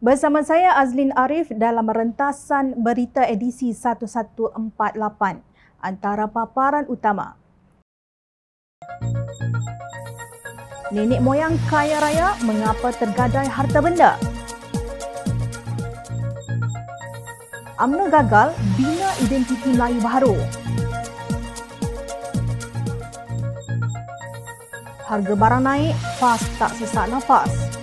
Bersama saya Azlin Arif dalam rentasan berita edisi 1148 antara paparan utama. Nenek moyang kaya raya mengapa tergadai harta benda? UMNO gagal bina identiti Melayu baru. Harga barang naik, fas tak sesak nafas.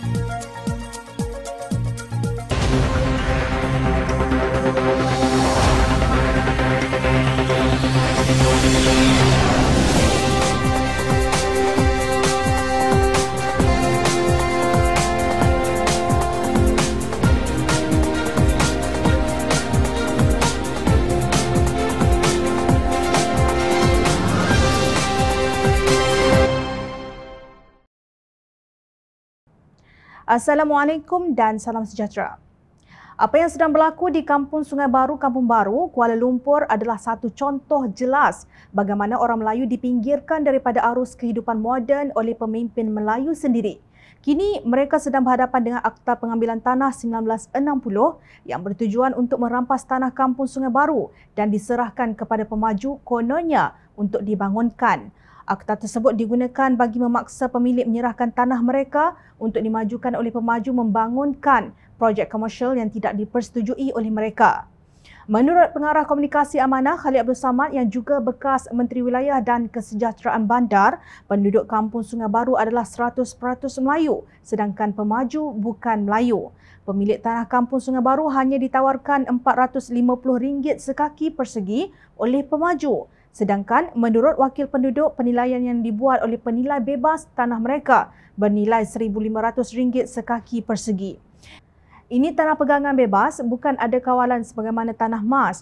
Assalamualaikum dan salam sejahtera. Apa yang sedang berlaku di Kampung Sungai Baru, Kampung Baru, Kuala Lumpur adalah satu contoh jelas bagaimana orang Melayu dipinggirkan daripada arus kehidupan moden oleh pemimpin Melayu sendiri. Kini mereka sedang berhadapan dengan Akta Pengambilan Tanah 1960 yang bertujuan untuk merampas tanah Kampung Sungai Baru dan diserahkan kepada pemaju kononnya untuk dibangunkan. Akta tersebut digunakan bagi memaksa pemilik menyerahkan tanah mereka untuk dimajukan oleh pemaju membangunkan projek komersial yang tidak dipersetujui oleh mereka. Menurut pengarah komunikasi amanah Khalid Abdul Samad yang juga bekas Menteri Wilayah dan Kesejahteraan Bandar, penduduk kampung Sungai Baru adalah 100% Melayu sedangkan pemaju bukan Melayu. Pemilik tanah kampung Sungai Baru hanya ditawarkan RM450 sekaki persegi oleh pemaju Sedangkan menurut wakil penduduk, penilaian yang dibuat oleh penilai bebas tanah mereka bernilai RM1,500 sekaki persegi. Ini tanah pegangan bebas, bukan ada kawalan sebagaimana tanah mas.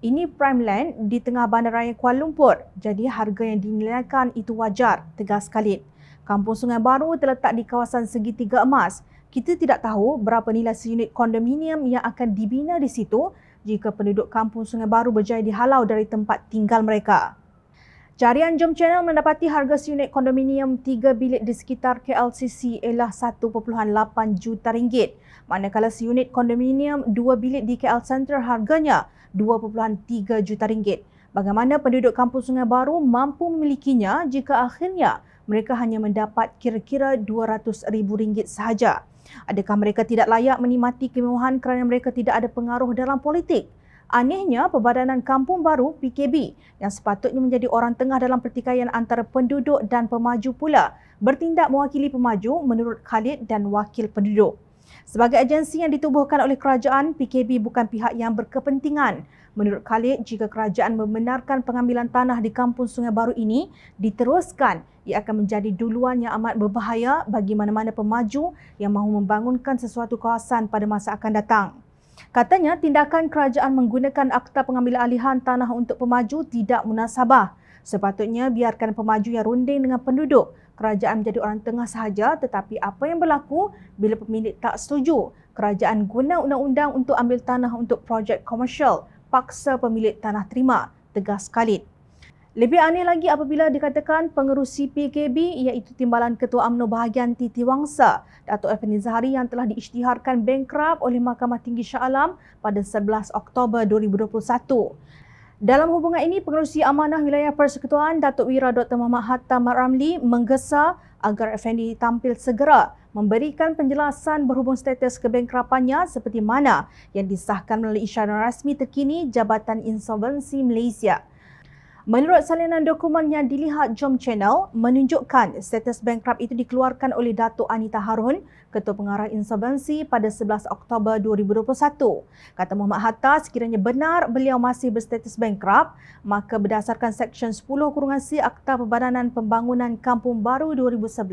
Ini prime land di tengah bandaraya Kuala Lumpur. Jadi harga yang dinilaikan itu wajar, tegas Khalid. Kampung Sungai Baru terletak di kawasan segitiga emas. Kita tidak tahu berapa nilai seunit kondominium yang akan dibina di situ jika penduduk kampung Sungai Baru berjaya dihalau dari tempat tinggal mereka. Carian Jom Channel mendapati harga seunit kondominium 3 bilik di sekitar KLCC ialah 1.8 juta ringgit. Manakala seunit kondominium 2 bilik di KL Center harganya 2.3 juta ringgit. Bagaimana penduduk kampung Sungai Baru mampu memilikinya jika akhirnya mereka hanya mendapat kira-kira 200 ribu ringgit sahaja. Adakah mereka tidak layak menikmati kemewahan kerana mereka tidak ada pengaruh dalam politik? Anehnya, Perbadanan Kampung Baru PKB yang sepatutnya menjadi orang tengah dalam pertikaian antara penduduk dan pemaju pula bertindak mewakili pemaju menurut Khalid dan wakil penduduk. Sebagai agensi yang ditubuhkan oleh kerajaan, PKB bukan pihak yang berkepentingan Menurut Khalid, jika kerajaan membenarkan pengambilan tanah di kampung Sungai Baru ini diteruskan, ia akan menjadi duluan yang amat berbahaya bagi mana-mana pemaju yang mahu membangunkan sesuatu kawasan pada masa akan datang. Katanya, tindakan kerajaan menggunakan akta pengambilan alihan tanah untuk pemaju tidak munasabah. Sepatutnya biarkan pemaju yang runding dengan penduduk. Kerajaan menjadi orang tengah sahaja tetapi apa yang berlaku bila pemilik tak setuju? Kerajaan guna undang-undang untuk ambil tanah untuk projek komersial, paksa pemilik tanah terima, tegas Khalid. Lebih aneh lagi apabila dikatakan pengerusi PKB iaitu Timbalan Ketua UMNO Bahagian Titi Wangsa, Dato' Effendi Zahari yang telah diisytiharkan bankrap oleh Mahkamah Tinggi Shah Alam pada 11 Oktober 2021. Dalam hubungan ini, pengerusi amanah wilayah persekutuan datuk Wira Dr. Muhammad Hatta Maramli menggesa agar Effendi tampil segera memberikan penjelasan berhubung status kebengkrapannya seperti mana yang disahkan melalui isyarat rasmi terkini Jabatan Insolvensi Malaysia. Menurut salinan dokumen yang dilihat Jom Channel menunjukkan status bankrupt itu dikeluarkan oleh Datuk Anita Harun, Ketua Pengarah Insolvensi pada 11 Oktober 2021. Kata Muhammad Hatta, sekiranya benar beliau masih berstatus bankrupt, maka berdasarkan Seksyen 10 Kurungan C Akta Perbananan Pembangunan Kampung Baru 2011,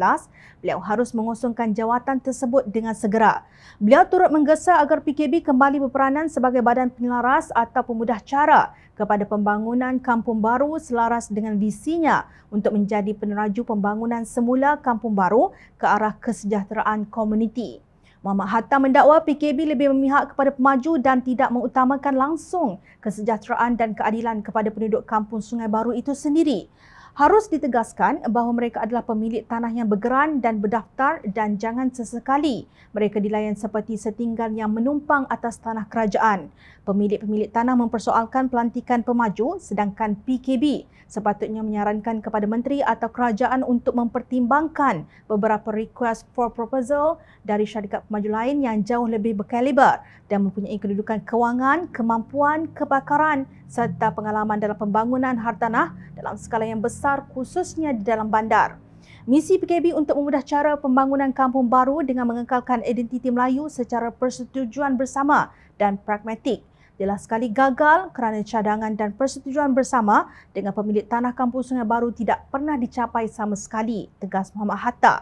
beliau harus mengosongkan jawatan tersebut dengan segera. Beliau turut menggesa agar PKB kembali berperanan sebagai badan penyelaras atau pemudah cara kepada pembangunan kampung baru selaras dengan visinya untuk menjadi peneraju pembangunan semula kampung baru ke arah kesejahteraan komuniti. Muhammad Hatta mendakwa PKB lebih memihak kepada pemaju dan tidak mengutamakan langsung kesejahteraan dan keadilan kepada penduduk kampung Sungai Baru itu sendiri. Harus ditegaskan bahawa mereka adalah pemilik tanah yang bergeran dan berdaftar dan jangan sesekali mereka dilayan seperti setinggal yang menumpang atas tanah kerajaan. Pemilik-pemilik tanah mempersoalkan pelantikan pemaju sedangkan PKB sepatutnya menyarankan kepada menteri atau kerajaan untuk mempertimbangkan beberapa request for proposal dari syarikat pemaju lain yang jauh lebih berkaliber dan mempunyai kedudukan kewangan, kemampuan, kebakaran serta pengalaman dalam pembangunan hartanah dalam skala yang besar besar khususnya di dalam bandar. Misi PKB untuk memudah cara pembangunan kampung baru dengan mengekalkan identiti Melayu secara persetujuan bersama dan pragmatik. jelas sekali gagal kerana cadangan dan persetujuan bersama dengan pemilik tanah kampung Sungai Baru tidak pernah dicapai sama sekali, tegas Muhammad Hatta.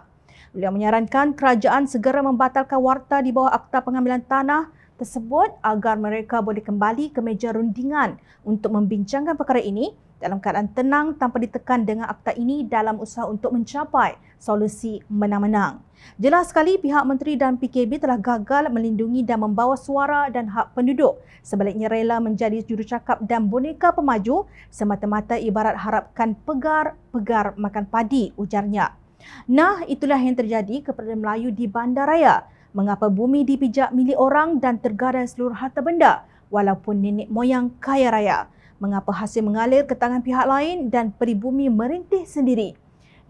Beliau menyarankan kerajaan segera membatalkan warta di bawah Akta Pengambilan Tanah tersebut agar mereka boleh kembali ke meja rundingan untuk membincangkan perkara ini dalam keadaan tenang tanpa ditekan dengan akta ini dalam usaha untuk mencapai solusi menang-menang. Jelas sekali pihak menteri dan PKB telah gagal melindungi dan membawa suara dan hak penduduk. Sebaliknya rela menjadi jurucakap dan boneka pemaju semata-mata ibarat harapkan pegar-pegar makan padi ujarnya. Nah, itulah yang terjadi kepada Melayu di Bandaraya mengapa bumi dipijak milik orang dan tergadai seluruh harta benda walaupun nenek moyang kaya raya? Mengapa hasil mengalir ke tangan pihak lain dan peribumi merintih sendiri?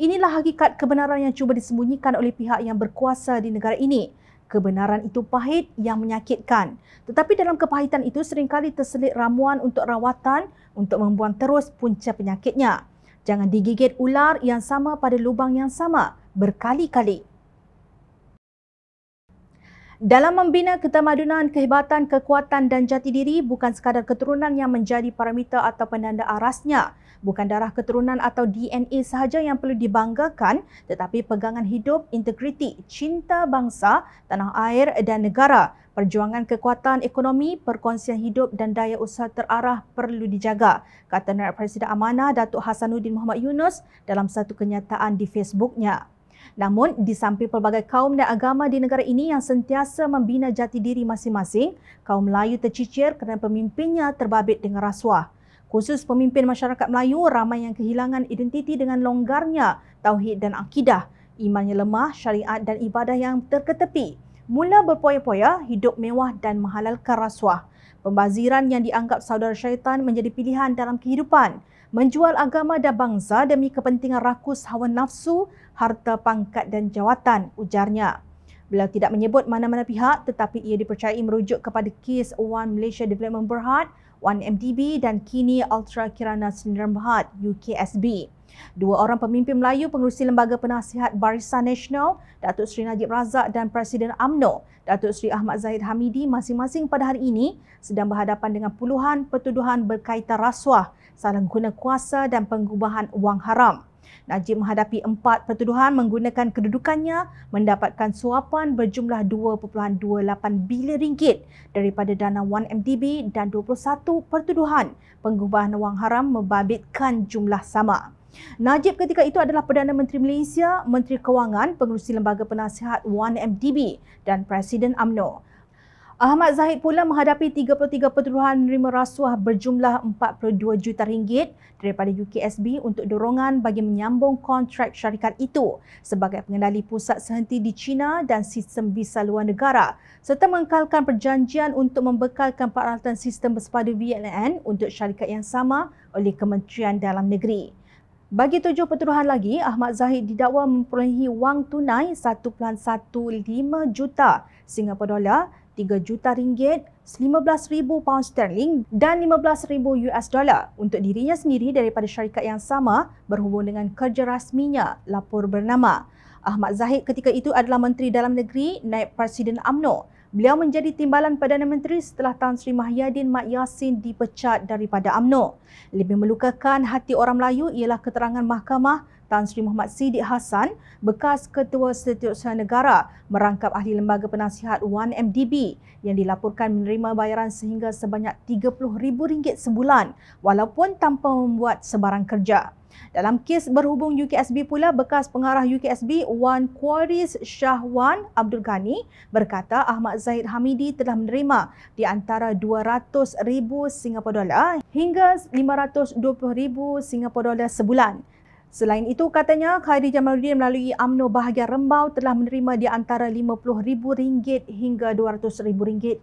Inilah hakikat kebenaran yang cuba disembunyikan oleh pihak yang berkuasa di negara ini. Kebenaran itu pahit yang menyakitkan. Tetapi dalam kepahitan itu seringkali terselit ramuan untuk rawatan untuk membuang terus punca penyakitnya. Jangan digigit ular yang sama pada lubang yang sama berkali-kali. Dalam membina ketamadunan, kehebatan, kekuatan dan jati diri bukan sekadar keturunan yang menjadi parameter atau penanda arasnya. Bukan darah keturunan atau DNA sahaja yang perlu dibanggakan tetapi pegangan hidup, integriti, cinta bangsa, tanah air dan negara. Perjuangan kekuatan ekonomi, perkongsian hidup dan daya usaha terarah perlu dijaga, kata Naib Presiden Amanah Datuk Hassanuddin Muhammad Yunus dalam satu kenyataan di Facebooknya. Namun, di samping pelbagai kaum dan agama di negara ini yang sentiasa membina jati diri masing-masing, kaum Melayu tercicir kerana pemimpinnya terbabit dengan rasuah. Khusus pemimpin masyarakat Melayu, ramai yang kehilangan identiti dengan longgarnya tauhid dan akidah. Imannya lemah, syariat dan ibadah yang terketepi. Mula berpoya-poya, hidup mewah dan menghalalkan rasuah. Pembaziran yang dianggap saudara syaitan menjadi pilihan dalam kehidupan menjual agama dan bangsa demi kepentingan rakus hawa nafsu, harta pangkat dan jawatan, ujarnya. Beliau tidak menyebut mana-mana pihak tetapi ia dipercayai merujuk kepada kes One Malaysia Development Berhad, One MDB dan kini Ultra Kirana Sdn Berhad UKSB. Dua orang pemimpin Melayu pengurusi Lembaga Penasihat Barisan Nasional, Datuk Seri Najib Razak dan Presiden AMNO, Datuk Seri Ahmad Zahid Hamidi masing-masing pada hari ini sedang berhadapan dengan puluhan pertuduhan berkaitan rasuah, salah guna kuasa dan pengubahan wang haram. Najib menghadapi empat pertuduhan menggunakan kedudukannya mendapatkan suapan berjumlah 2.28 bilion ringgit daripada dana 1MDB dan 21 pertuduhan pengubahan wang haram membabitkan jumlah sama. Najib ketika itu adalah Perdana Menteri Malaysia, Menteri Kewangan, Pengurusi Lembaga Penasihat 1MDB dan Presiden AMNO. Ahmad Zahid pula menghadapi 33 pertuduhan menerima rasuah berjumlah 42 juta ringgit daripada UKSB untuk dorongan bagi menyambung kontrak syarikat itu sebagai pengendali pusat sehenti di China dan sistem visa luar negara serta mengkalkan perjanjian untuk membekalkan peralatan sistem bersepadu VLN untuk syarikat yang sama oleh Kementerian Dalam Negeri. Bagi tujuh pertuduhan lagi, Ahmad Zahid didakwa memperolehi wang tunai 1.15 juta Singapura dolar, 3 juta ringgit, 15,000 pound sterling dan 15,000 US dolar untuk dirinya sendiri daripada syarikat yang sama berhubung dengan kerja rasminya lapor bernama. Ahmad Zahid ketika itu adalah Menteri Dalam Negeri naib Presiden AMNO. Beliau menjadi timbalan Perdana Menteri setelah Tan Sri Mahyadin Mat Yassin dipecat daripada AMNO. Lebih melukakan hati orang Melayu ialah keterangan mahkamah Tan Sri Muhammad Sidik Hassan, bekas Ketua Setiausaha Negara, merangkap ahli lembaga penasihat 1MDB yang dilaporkan menerima bayaran sehingga sebanyak RM30,000 sebulan walaupun tanpa membuat sebarang kerja. Dalam kes berhubung UKSB pula, bekas pengarah UKSB Wan Kwaris Syahwan Abdul Ghani berkata Ahmad Zahid Hamidi telah menerima di antara 200,000 Singapura dolar hingga 520,000 Singapura dolar sebulan. Selain itu, katanya Khairi Jamaluddin melalui Amno Bahagian Rembau telah menerima di antara RM50,000 hingga RM200,000.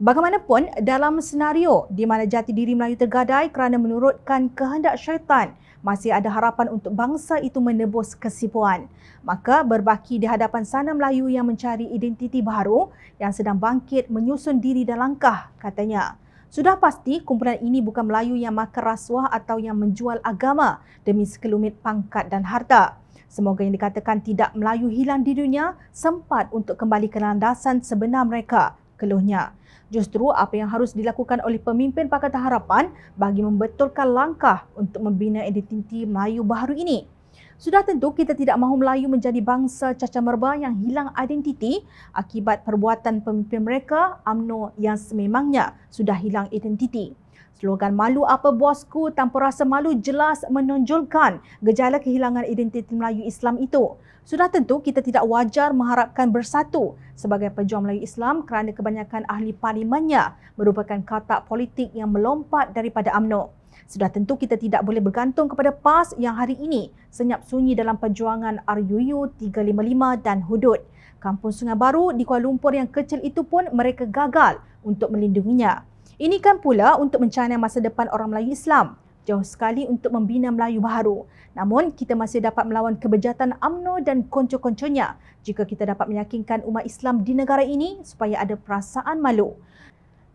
Bagaimanapun, dalam senario di mana jati diri Melayu tergadai kerana menurutkan kehendak syaitan, masih ada harapan untuk bangsa itu menebus kesipuan. Maka berbaki di hadapan sana Melayu yang mencari identiti baru yang sedang bangkit menyusun diri dan langkah, katanya. Sudah pasti kumpulan ini bukan Melayu yang makan rasuah atau yang menjual agama demi sekelumit pangkat dan harta. Semoga yang dikatakan tidak Melayu hilang di dunia sempat untuk kembali ke landasan sebenar mereka, keluhnya. Justru apa yang harus dilakukan oleh pemimpin Pakatan Harapan bagi membetulkan langkah untuk membina identiti Melayu baru ini. Sudah tentu kita tidak mahu Melayu menjadi bangsa caca merba yang hilang identiti akibat perbuatan pemimpin mereka UMNO yang sememangnya sudah hilang identiti. Slogan malu apa bosku tanpa rasa malu jelas menonjolkan gejala kehilangan identiti Melayu Islam itu. Sudah tentu kita tidak wajar mengharapkan bersatu sebagai pejuang Melayu Islam kerana kebanyakan ahli parlimennya merupakan katak politik yang melompat daripada amno. Sudah tentu kita tidak boleh bergantung kepada PAS yang hari ini senyap sunyi dalam perjuangan RUU 355 dan Hudud. Kampung Sungai Baru di Kuala Lumpur yang kecil itu pun mereka gagal untuk melindunginya. Ini kan pula untuk mencanang masa depan orang Melayu Islam. Jauh sekali untuk membina Melayu baru. Namun, kita masih dapat melawan kebejatan amno dan konco-konconya jika kita dapat meyakinkan umat Islam di negara ini supaya ada perasaan malu.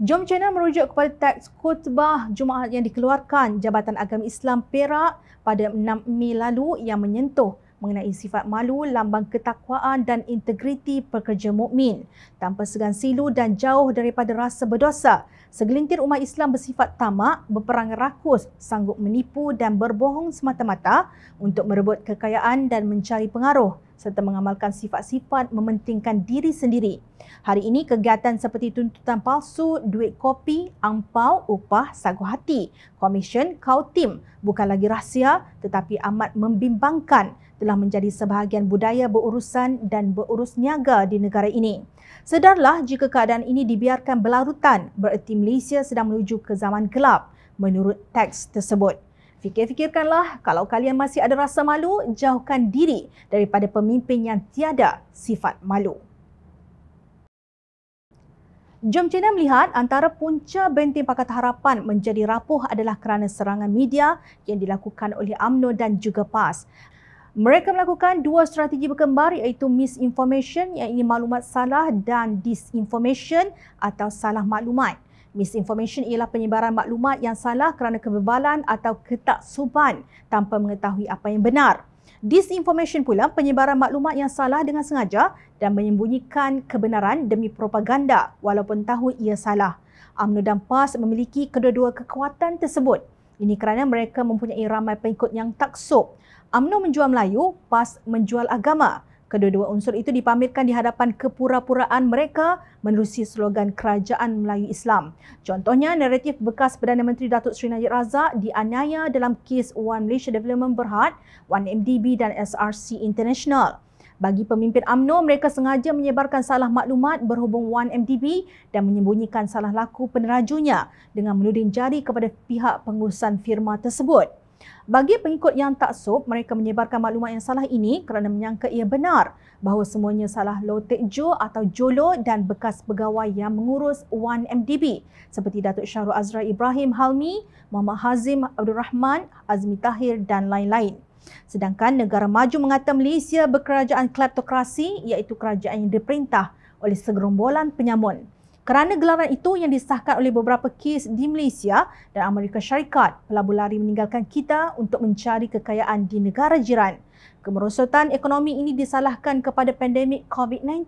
Jom Channel merujuk kepada teks khutbah Jumaat yang dikeluarkan Jabatan Agama Islam Perak pada 6 Mei lalu yang menyentuh mengenai sifat malu, lambang ketakwaan dan integriti pekerja mukmin tanpa segan silu dan jauh daripada rasa berdosa. Segelintir umat Islam bersifat tamak, berperang rakus, sanggup menipu dan berbohong semata-mata untuk merebut kekayaan dan mencari pengaruh serta mengamalkan sifat-sifat mementingkan diri sendiri. Hari ini kegiatan seperti tuntutan palsu, duit kopi, angpau, upah, sagu hati, komisen, kau tim bukan lagi rahsia tetapi amat membimbangkan telah menjadi sebahagian budaya berurusan dan berurus niaga di negara ini. Sedarlah jika keadaan ini dibiarkan berlarutan, bererti Malaysia sedang menuju ke zaman gelap menurut teks tersebut. Fikir-fikirkanlah kalau kalian masih ada rasa malu, jauhkan diri daripada pemimpin yang tiada sifat malu. Jom China melihat antara punca benteng Pakatan Harapan menjadi rapuh adalah kerana serangan media yang dilakukan oleh AMNO dan juga PAS. Mereka melakukan dua strategi berkembar iaitu misinformation yang ini maklumat salah dan disinformation atau salah maklumat. Misinformation ialah penyebaran maklumat yang salah kerana kebebalan atau ketak suban tanpa mengetahui apa yang benar. Disinformation pula penyebaran maklumat yang salah dengan sengaja dan menyembunyikan kebenaran demi propaganda walaupun tahu ia salah. UMNO dan PAS memiliki kedua-dua kekuatan tersebut. Ini kerana mereka mempunyai ramai pengikut yang taksub. UMNO menjual Melayu, PAS menjual agama. Kedua-dua unsur itu dipamerkan di hadapan kepura-puraan mereka menerusi slogan Kerajaan Melayu Islam. Contohnya, naratif bekas Perdana Menteri Datuk Seri Najib Razak dianiaya dalam kes One Malaysia Development Berhad, One MDB dan SRC International. Bagi pemimpin AMNO, mereka sengaja menyebarkan salah maklumat berhubung 1MDB dan menyembunyikan salah laku penerajunya dengan menuding jari kepada pihak pengurusan firma tersebut. Bagi pengikut yang tak sop, mereka menyebarkan maklumat yang salah ini kerana menyangka ia benar bahawa semuanya salah Lotek Jo atau Jolo dan bekas pegawai yang mengurus 1MDB seperti Datuk Syahrul Azra Ibrahim Halmi, Muhammad Hazim Abdul Rahman, Azmi Tahir dan lain-lain. Sedangkan negara maju mengata Malaysia berkerajaan kleptokrasi iaitu kerajaan yang diperintah oleh segerombolan penyamun. Kerana gelaran itu yang disahkan oleh beberapa kes di Malaysia dan Amerika Syarikat, pelabur lari meninggalkan kita untuk mencari kekayaan di negara jiran. Kemerosotan ekonomi ini disalahkan kepada pandemik COVID-19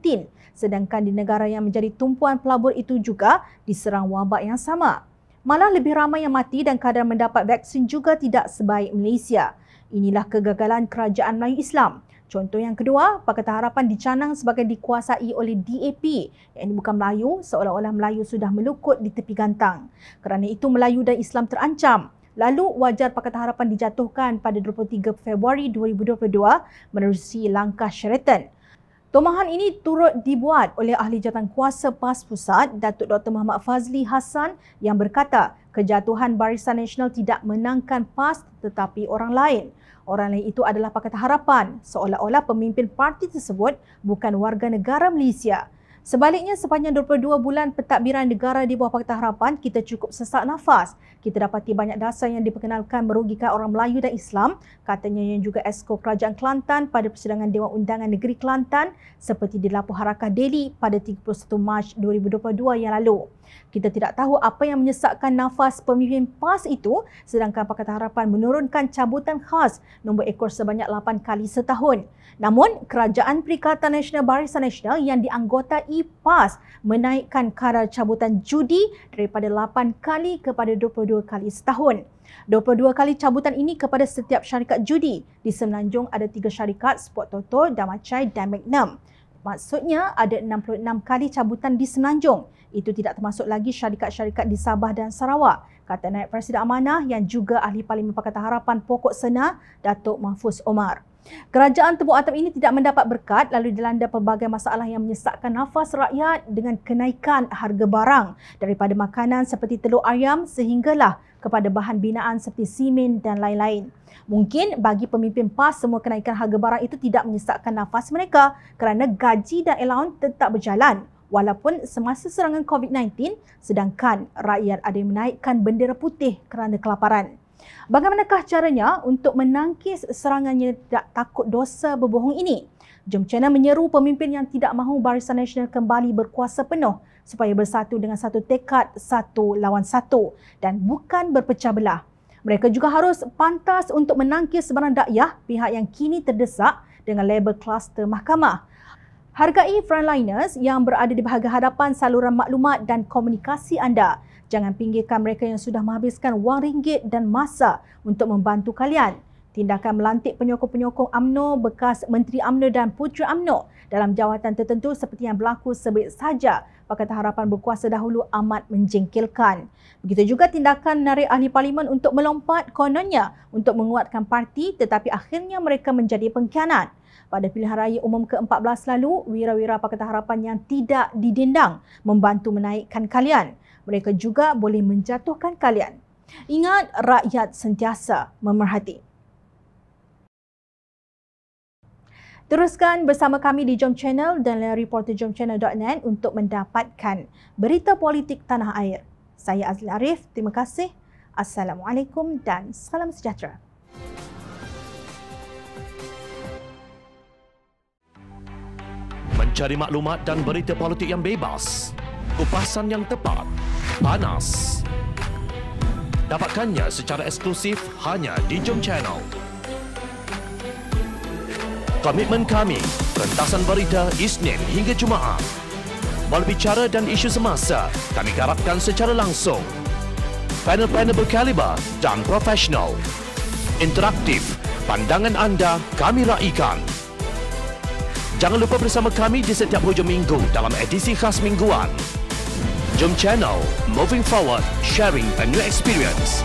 sedangkan di negara yang menjadi tumpuan pelabur itu juga diserang wabak yang sama. Malah lebih ramai yang mati dan kadar mendapat vaksin juga tidak sebaik Malaysia. Inilah kegagalan kerajaan Melayu Islam Contoh yang kedua, Pakatan Harapan dicanang sebagai dikuasai oleh DAP yang bukan Melayu, seolah-olah Melayu sudah melukut di tepi gantang. Kerana itu Melayu dan Islam terancam. Lalu wajar Pakatan Harapan dijatuhkan pada 23 Februari 2022 menerusi langkah Sheraton. Tomahan ini turut dibuat oleh ahli jawatan kuasa PAS Pusat, Datuk Dr. Muhammad Fazli Hassan yang berkata kejatuhan Barisan Nasional tidak menangkan PAS tetapi orang lain. Orang lain itu adalah Pakatan Harapan, seolah-olah pemimpin parti tersebut bukan warga negara Malaysia. Sebaliknya, sepanjang 22 bulan pentadbiran negara di bawah Pakatan Harapan, kita cukup sesak nafas. Kita dapati banyak dasar yang diperkenalkan merugikan orang Melayu dan Islam, katanya yang juga esko Kerajaan Kelantan pada persidangan Dewan Undangan Negeri Kelantan seperti di Lapu Harakah Delhi pada 31 Mac 2022 yang lalu. Kita tidak tahu apa yang menyesakkan nafas pemimpin PAS itu sedangkan Pakatan Harapan menurunkan cabutan khas nombor ekor sebanyak 8 kali setahun. Namun, Kerajaan Perikatan Nasional Barisan Nasional yang dianggotai PAS menaikkan kadar cabutan judi daripada 8 kali kepada 22 kali setahun. 22 kali cabutan ini kepada setiap syarikat judi. Di Semenanjung ada 3 syarikat, Sport Toto, Damacai dan Magnum. Maksudnya ada 66 kali cabutan di Semenanjung. Itu tidak termasuk lagi syarikat-syarikat di Sabah dan Sarawak. Kata Naib Presiden Amanah yang juga Ahli Parlimen Pakatan Harapan Pokok Sena, Datuk Mahfuz Omar. Kerajaan tepuk atap ini tidak mendapat berkat lalu dilanda pelbagai masalah yang menyesatkan nafas rakyat dengan kenaikan harga barang daripada makanan seperti telur ayam sehinggalah kepada bahan binaan seperti simen dan lain-lain. Mungkin bagi pemimpin PAS semua kenaikan harga barang itu tidak menyesatkan nafas mereka kerana gaji dan elaun tetap berjalan walaupun semasa serangan COVID-19 sedangkan rakyat ada yang menaikkan bendera putih kerana kelaparan. Bagaimanakah caranya untuk menangkis serangannya tidak takut dosa berbohong ini? Jom China menyeru pemimpin yang tidak mahu Barisan Nasional kembali berkuasa penuh supaya bersatu dengan satu tekad satu lawan satu dan bukan berpecah belah. Mereka juga harus pantas untuk menangkis sebarang dakyah pihak yang kini terdesak dengan label kluster mahkamah. Hargai frontliners yang berada di bahagian hadapan saluran maklumat dan komunikasi anda. Jangan pinggirkan mereka yang sudah menghabiskan wang ringgit dan masa untuk membantu kalian. Tindakan melantik penyokong-penyokong UMNO, bekas Menteri AMNO dan Putra AMNO dalam jawatan tertentu seperti yang berlaku sebaik saja Pakatan Harapan berkuasa dahulu amat menjengkelkan. Begitu juga tindakan narik ahli parlimen untuk melompat kononnya untuk menguatkan parti tetapi akhirnya mereka menjadi pengkhianat. Pada pilihan raya umum ke-14 lalu, wira-wira Pakatan Harapan yang tidak didendang membantu menaikkan kalian mereka juga boleh menjatuhkan kalian. Ingat rakyat sentiasa memerhati. Teruskan bersama kami di Jom Channel dan reporterjomchannel.net untuk mendapatkan berita politik tanah air. Saya Azlan Arif, terima kasih. Assalamualaikum dan salam sejahtera. Mencari maklumat dan berita politik yang bebas, kupasan yang tepat panas. Dapatkannya secara eksklusif hanya di Jom Channel. Komitmen kami, rentasan berita Isnin hingga Jumaat. bicara dan isu semasa, kami garapkan secara langsung. Panel-panel berkaliber dan profesional. Interaktif, pandangan anda kami raikan. Jangan lupa bersama kami di setiap hujung minggu dalam edisi khas mingguan. Tanjung channel. Moving forward, sharing a new experience.